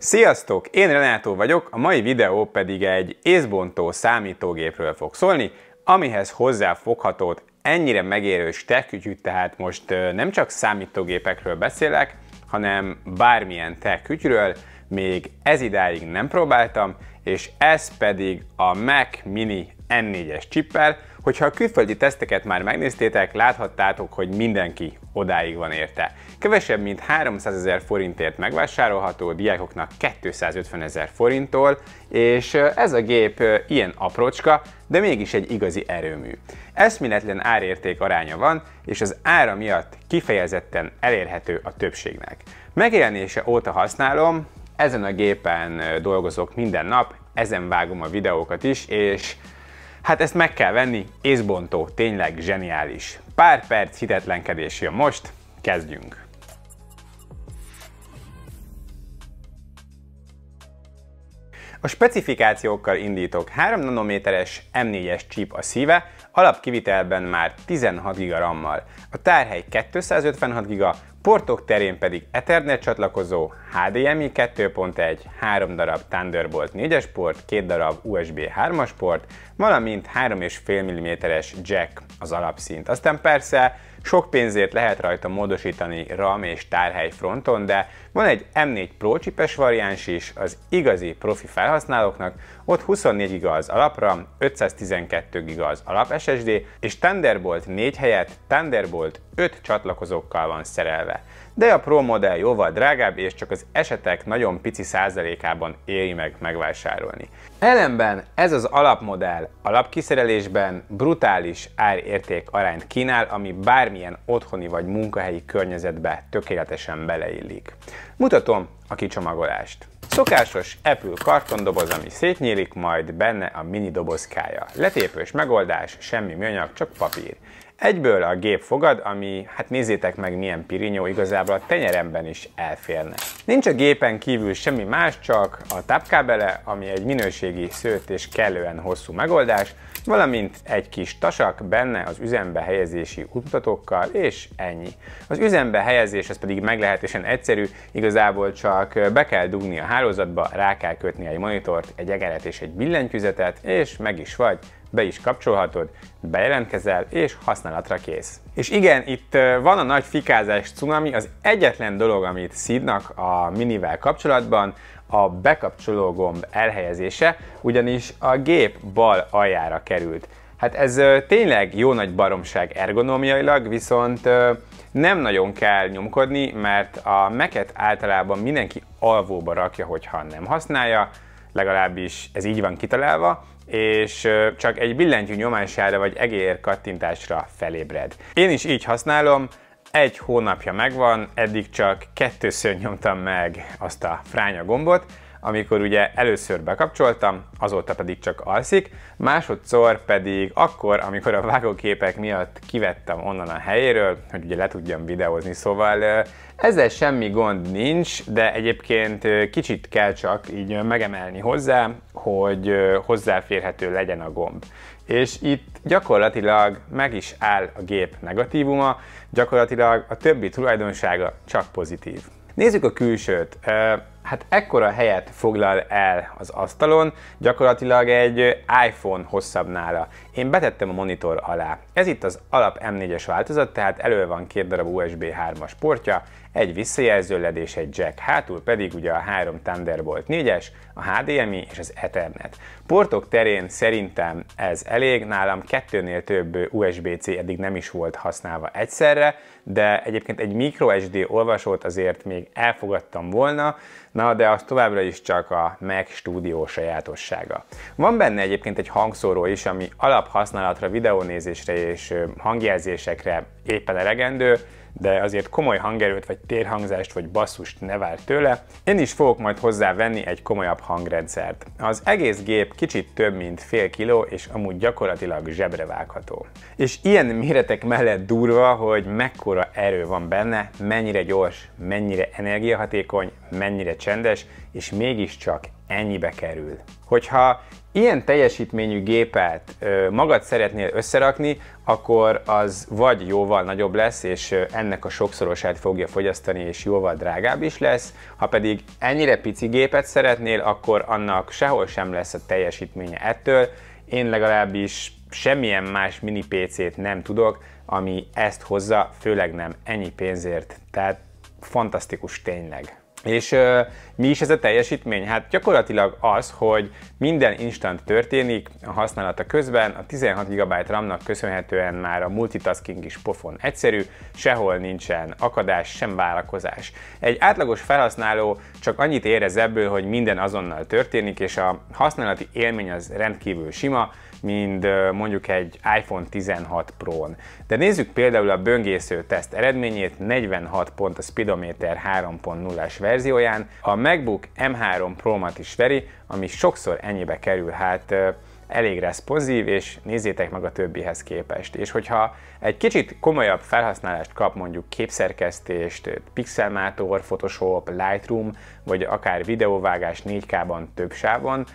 Sziasztok! Én Renátó vagyok, a mai videó pedig egy észbontó számítógépről fog szólni, amihez hozzáfoghatót ennyire megérő tech tehát most nem csak számítógépekről beszélek, hanem bármilyen tech még ez idáig nem próbáltam, és ez pedig a Mac Mini N4-es csippel, Hogyha a külföldi teszteket már megnéztétek, láthattátok, hogy mindenki odáig van érte. Kevesebb mint 300 ezer forintért megvásárolható, diákoknak 250 ezer forinttól, és ez a gép ilyen aprócska, de mégis egy igazi erőmű. Eszméletlen árérték aránya van, és az ára miatt kifejezetten elérhető a többségnek. Megjelenése óta használom, ezen a gépen dolgozok minden nap, ezen vágom a videókat is, és Hát ezt meg kell venni, észbontó, tényleg zseniális. Pár perc hitetlenkedés jön most, kezdjünk! A specifikációkkal indítok 3 nanométeres M4-es chip a szíve, alapkivitelben már 16 GB RAM-mal. A tárhely 256 GB, sportok terén pedig Ethernet csatlakozó, HDMI 2.1, 3 darab Thunderbolt 4-es port, 2 darab USB 3-as port, valamint 3,5 mm-es jack az alapszint. Aztán persze sok pénzért lehet rajta módosítani RAM és tárhely fronton, de van egy M4 Pro csipes variáns is az igazi profi felhasználóknak, ott 24 GB az alapram, 512 GB az alap SSD, és Thunderbolt 4 helyett Thunderbolt 5 csatlakozókkal van szerelve de a Pro modell jóval drágább, és csak az esetek nagyon pici százalékában éri meg megvásárolni. Ellenben ez az alapmodell alapkiszerelésben brutális árérték arányt kínál, ami bármilyen otthoni vagy munkahelyi környezetbe tökéletesen beleillik. Mutatom a kicsomagolást. Szokásos Apple kartondoboz, ami szétnyílik, majd benne a mini dobozkája. Letépős megoldás, semmi műanyag, csak papír. Egyből a gép fogad, ami, hát nézzétek meg milyen pirinyó, igazából a tenyeremben is elférne. Nincs a gépen kívül semmi más, csak a tápkábele, ami egy minőségi szőt és kellően hosszú megoldás, valamint egy kis tasak benne az üzembe helyezési útmutatókkal, és ennyi. Az üzembe helyezés az pedig meglehetősen egyszerű, igazából csak be kell dugni a hálózatba, rá kell kötni egy monitort, egy egeret és egy billentyűzetet, és meg is vagy, be is kapcsolhatod, bejelentkezel és használatra kész. És igen, itt van a nagy fikázás cunami, az egyetlen dolog, amit szídnak a minivel kapcsolatban, a bekapcsoló gomb elhelyezése, ugyanis a gép bal aljára került. Hát ez tényleg jó nagy baromság ergonómiailag, viszont nem nagyon kell nyomkodni, mert a meket általában mindenki alvóba rakja, hogyha nem használja, legalábbis ez így van kitalálva, és csak egy billentyű nyomására vagy egér kattintásra felébred. Én is így használom, egy hónapja megvan, eddig csak kettőször nyomtam meg azt a fránya gombot, amikor ugye először bekapcsoltam, azóta pedig csak alszik, másodszor pedig akkor, amikor a vágóképek miatt kivettem onnan a helyéről, hogy ugye le tudjam videózni, szóval ezzel semmi gond nincs, de egyébként kicsit kell csak így megemelni hozzá, hogy hozzáférhető legyen a gomb. És itt gyakorlatilag meg is áll a gép negatívuma, gyakorlatilag a többi tulajdonsága csak pozitív. Nézzük a külsőt hát ekkora helyet foglal el az asztalon, gyakorlatilag egy iPhone hosszabb nála. Én betettem a monitor alá. Ez itt az alap M4-es változat, tehát elő van két darab USB 3-as portja, egy visszajelző led és egy jack, hátul pedig ugye a három Thunderbolt 4-es, a HDMI és az Ethernet. Portok terén szerintem ez elég, nálam kettőnél több USB-C eddig nem is volt használva egyszerre, de egyébként egy microSD olvasót azért még elfogadtam volna, Na, de az továbbra is csak a Mac Studio sajátossága. Van benne egyébként egy hangszóró is, ami alaphasználatra, videónézésre és hangjelzésekre éppen elegendő, de azért komoly hangerőt, vagy térhangzást, vagy basszust ne vár tőle. Én is fogok majd hozzávenni egy komolyabb hangrendszert. Az egész gép kicsit több, mint fél kiló, és amúgy gyakorlatilag zsebre vágható. És ilyen méretek mellett durva, hogy mekkora erő van benne, mennyire gyors, mennyire energiahatékony, mennyire csendes, és mégiscsak ennyibe kerül. Hogyha ilyen teljesítményű gépet magad szeretnél összerakni, akkor az vagy jóval nagyobb lesz, és ennek a sokszorosát fogja fogyasztani, és jóval drágább is lesz, ha pedig ennyire pici gépet szeretnél, akkor annak sehol sem lesz a teljesítménye ettől. Én legalábbis semmilyen más mini PC-t nem tudok, ami ezt hozza, főleg nem ennyi pénzért. Tehát fantasztikus tényleg. És mi is ez a teljesítmény? Hát gyakorlatilag az, hogy minden instant történik a használata közben, a 16 GB RAM-nak köszönhetően már a multitasking is pofon egyszerű, sehol nincsen akadás, sem vállalkozás. Egy átlagos felhasználó csak annyit érez ebből, hogy minden azonnal történik, és a használati élmény az rendkívül sima, mint mondjuk egy iPhone 16 Pro-n. De nézzük például a böngésző teszt eredményét, 46 pont a speedometer 3.0-es verzióján, a MacBook M3 pro is veri, ami sokszor ennyibe kerül, hát elég responsív, és nézzétek meg a többihez képest. És hogyha egy kicsit komolyabb felhasználást kap mondjuk képszerkesztést, pixelmátor, Photoshop, Lightroom, vagy akár videóvágás 4K-ban több sávon,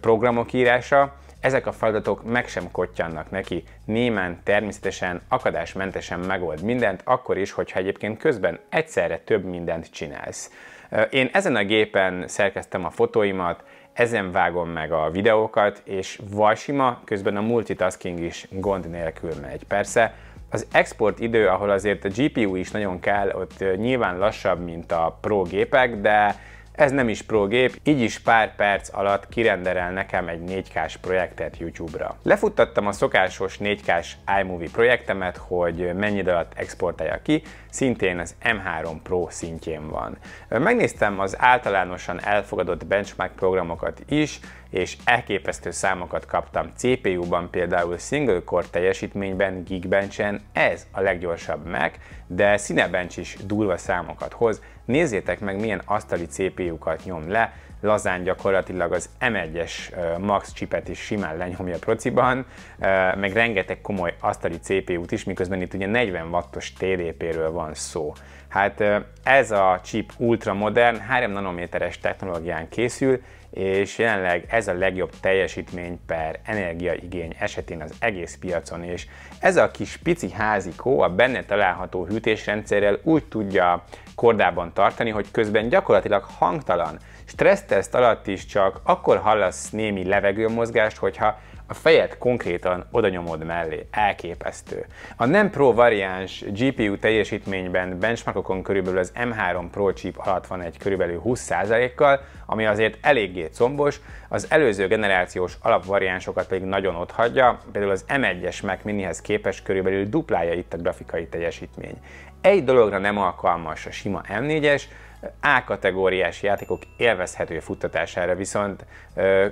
programok írása, ezek a feladatok meg sem kotyannak neki, némán természetesen, akadásmentesen megold mindent, akkor is, hogyha egyébként közben egyszerre több mindent csinálsz. Én ezen a gépen szerkeztem a fotóimat, ezen vágom meg a videókat, és valsima, közben a multitasking is gond nélkül megy. Persze, az export idő, ahol azért a GPU is nagyon kell, ott nyilván lassabb, mint a pro gépek, de ez nem is prógép, így is pár perc alatt kirenderel nekem egy 4K-s projektet YouTube-ra. Lefuttattam a szokásos 4K-s iMovie projektemet, hogy mennyi idő alatt exportálja ki, szintén az M3 Pro szintjén van. Megnéztem az általánosan elfogadott benchmark programokat is, és elképesztő számokat kaptam. CPU-ban például single core teljesítményben Geekbench-en ez a leggyorsabb Mac, de Cinebench is durva számokat hoz, Nézzétek meg, milyen asztali CPU-kat nyom le, lazán gyakorlatilag az M1-es Max chipet is simán lenyomja prociban, meg rengeteg komoly asztali CPU-t is, miközben itt ugye 40 wattos TDP-ről van szó. Hát ez a chip ultramodern, 3 nanométeres technológián készül, és jelenleg ez a legjobb teljesítmény per energiaigény esetén az egész piacon, és ez a kis pici házikó a benne található hűtésrendszerrel úgy tudja kordában tartani, hogy közben gyakorlatilag hangtalan, Stresszteszt alatt is csak akkor hallasz némi levegőmozgást, hogyha a fejed konkrétan odanyomod mellé. Elképesztő. A nem pro variáns GPU teljesítményben benchmarkokon körülbelül az M3 Pro chip alatt van egy körülbelül 20%-kal, ami azért eléggé combos, az előző generációs alapvariánsokat pedig nagyon otthagyja, például az M1-es Mac Minihez képest körülbelül duplája itt a grafikai teljesítmény. Egy dologra nem alkalmas a sima M4-es, a-kategóriás játékok élvezhető futtatására, viszont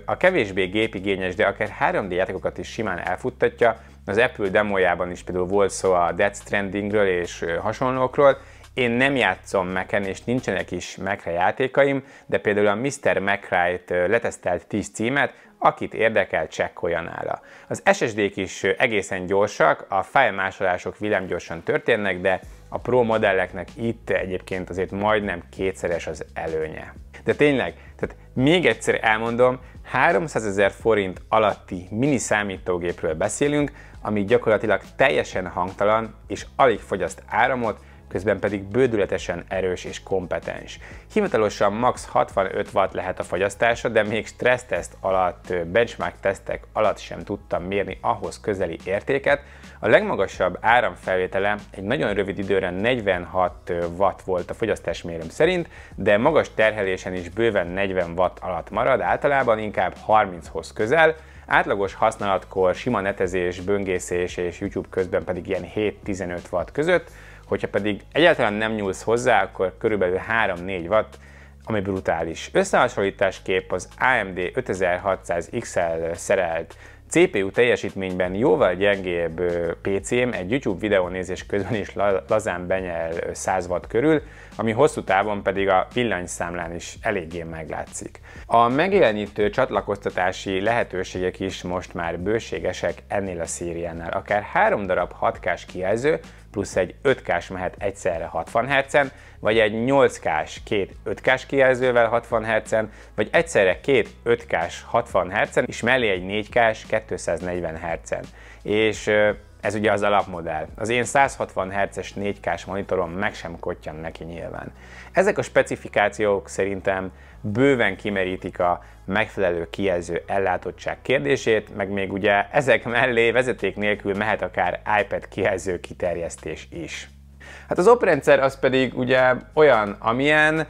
a kevésbé gépigényes, de akár 3D játékokat is simán elfuttatja. Az Apple demójában is például volt szó a Death Strandingről és hasonlókról, én nem játszom Mac-en, és nincsenek is Mac-re játékaim, de például a Mr. mcrae letesztelt 10 címet, akit érdekel, csekkolja nála. Az SSD-k is egészen gyorsak, a fájlmásolások villámgyorsan történnek, de a Pro modelleknek itt egyébként azért majdnem kétszeres az előnye. De tényleg, tehát még egyszer elmondom, 300 ezer forint alatti mini számítógépről beszélünk, ami gyakorlatilag teljesen hangtalan és alig fogyaszt áramot, közben pedig bődületesen erős és kompetens. Hivatalosan max 65 watt lehet a fogyasztása, de még stresszteszt alatt, benchmark tesztek alatt sem tudtam mérni ahhoz közeli értéket. A legmagasabb áramfelvétele egy nagyon rövid időre 46 watt volt a fogyasztásmérőm szerint, de magas terhelésen is bőven 40 watt alatt marad, általában inkább 30-hoz közel, Átlagos használatkor sima netezés, böngészés és YouTube közben pedig ilyen 7-15 watt között, Hogyha pedig egyáltalán nem nyúlsz hozzá, akkor körülbelül 3-4 watt, ami brutális. Összehasonlításképp az AMD 5600 XL szerelt CPU teljesítményben jóval gyengébb PC-m egy YouTube videó nézés közben is lazán benyel 100 watt körül, ami hosszú távon pedig a villanyszámlán is eléggé meglátszik. A megjelenítő csatlakoztatási lehetőségek is most már bőségesek ennél a szériánál, akár három darab 6 kijelző, plusz egy 5K-s mehet egyszerre 60 Hz-en, vagy egy 8K-s két 5K-s kijelzővel 60 Hz-en, vagy egyszerre két 5K-s 60 Hz-en, és mellé egy 4K-s 240 Hz-en. És ez ugye az alapmodell. Az én 160 Hz-es 4K-s monitorom meg sem kottyan neki nyilván. Ezek a specifikációk szerintem bőven kimerítik a megfelelő kijelző ellátottság kérdését, meg még ugye ezek mellé vezeték nélkül mehet akár iPad kijelző kiterjesztés is. Hát az oprendszer az pedig ugye olyan, amilyen,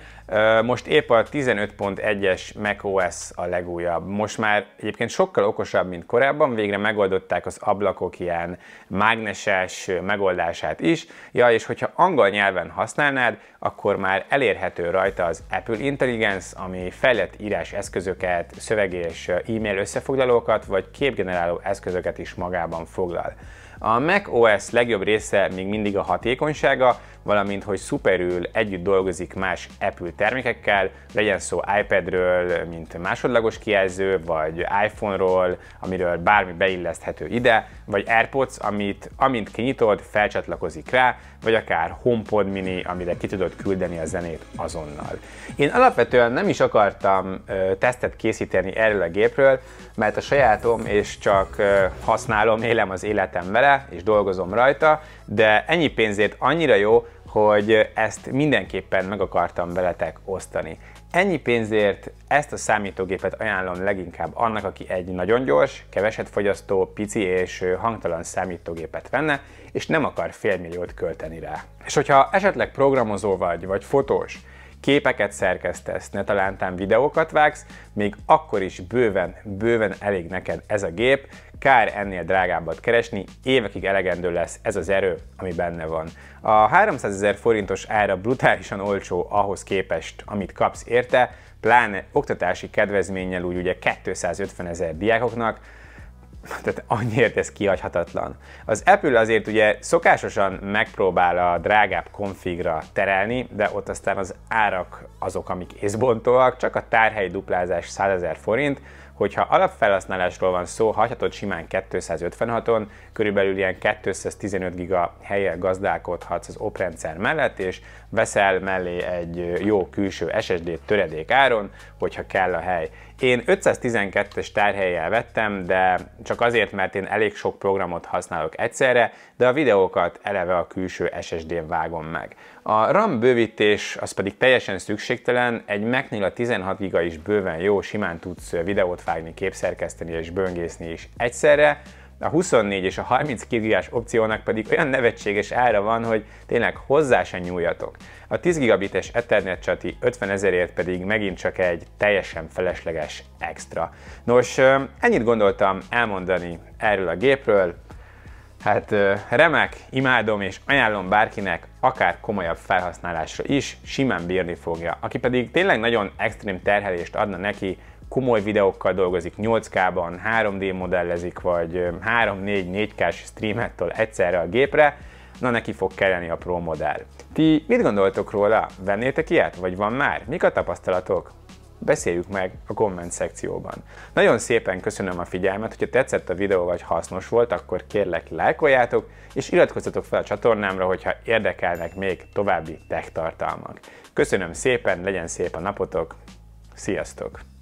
most épp a 15.1-es macOS a legújabb. Most már egyébként sokkal okosabb, mint korábban, végre megoldották az ablakok ilyen mágneses megoldását is. Ja, és hogyha angol nyelven használnád, akkor már elérhető rajta az Apple Intelligence, ami fejlett írás eszközöket, szöveg és e-mail összefoglalókat, vagy képgeneráló eszközöket is magában foglal. A macOS legjobb része még mindig a hatékonysága, valamint hogy szuperül együtt dolgozik más Apple termékekkel, legyen szó iPadről, mint másodlagos kijelző, vagy iPhone-ról, amiről bármi beilleszthető ide, vagy AirPods, amit amint kinyitod, felcsatlakozik rá, vagy akár HomePod mini, amire ki tudod küldeni a zenét azonnal. Én alapvetően nem is akartam ö, tesztet készíteni erről a gépről, mert a sajátom, és csak használom, élem az életem vele, és dolgozom rajta, de ennyi pénzért annyira jó, hogy ezt mindenképpen meg akartam veletek osztani. Ennyi pénzért ezt a számítógépet ajánlom leginkább annak, aki egy nagyon gyors, keveset fogyasztó, pici és hangtalan számítógépet venne, és nem akar félmilliót költeni rá. És hogyha esetleg programozó vagy, vagy fotós, képeket szerkesztesz, ne talántán videókat vágsz, még akkor is bőven, bőven elég neked ez a gép, kár ennél drágábbat keresni, évekig elegendő lesz ez az erő, ami benne van. A 300 ezer forintos ára brutálisan olcsó ahhoz képest, amit kapsz érte, pláne oktatási kedvezménnyel úgy ugye 250 ezer diákoknak, tehát annyiért ez kihagyhatatlan. Az Apple azért ugye szokásosan megpróbál a drágább konfigra terelni, de ott aztán az árak azok, amik észbontóak, csak a tárhely duplázás 100 ezer forint, Hogyha alapfelhasználásról van szó, hagyhatod simán 256-on, körülbelül ilyen 215 giga helyen gazdálkodhatsz az op rendszer mellett, és veszel mellé egy jó külső ssd töredék áron, hogyha kell a hely. Én 512-es tárhelyjel vettem, de csak azért, mert én elég sok programot használok egyszerre, de a videókat eleve a külső SSD-n vágom meg. A RAM bővítés az pedig teljesen szükségtelen, egy mac a 16 giga is bőven jó, simán tudsz videót vágni, képszerkeszteni és böngészni is egyszerre, a 24 és a 30 gigás opciónak pedig olyan nevetséges ára van, hogy tényleg hozzá se nyúljatok. A 10 gigabites Ethernet csati 50 ezerért pedig megint csak egy teljesen felesleges extra. Nos, ennyit gondoltam elmondani erről a gépről, Hát remek, imádom és ajánlom bárkinek, akár komolyabb felhasználásra is, simán bírni fogja. Aki pedig tényleg nagyon extrém terhelést adna neki, komoly videókkal dolgozik, 8K-ban, 3D modellezik, vagy 3-4-4K-s streamettől egyszerre a gépre, na neki fog kelleni a Pro modell. Ti mit gondoltok róla? Vennétek ilyet? Vagy van már? Mik a tapasztalatok? Beszéljük meg a komment szekcióban. Nagyon szépen köszönöm a figyelmet, hogyha tetszett a videó vagy hasznos volt, akkor kérlek lájkoljátok, és iratkozzatok fel a csatornámra, hogyha érdekelnek még további tech tartalmak. Köszönöm szépen, legyen szép a napotok, sziasztok!